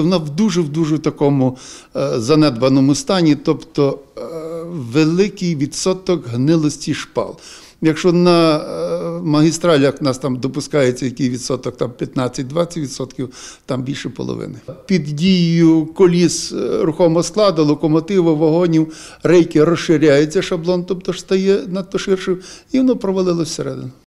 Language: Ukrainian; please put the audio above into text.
Вона в дуже в дуже такому е, занедбаному стані, тобто е, великий відсоток гнилості шпал. Якщо на е, магістралях нас там допускається який відсоток, там 15-20 відсотків, там більше половини. Під дією коліс рухомого складу, локомотиву, вагонів, рейки розширяється шаблон, тобто ж стає надто ширшим, і воно провалилося всередину.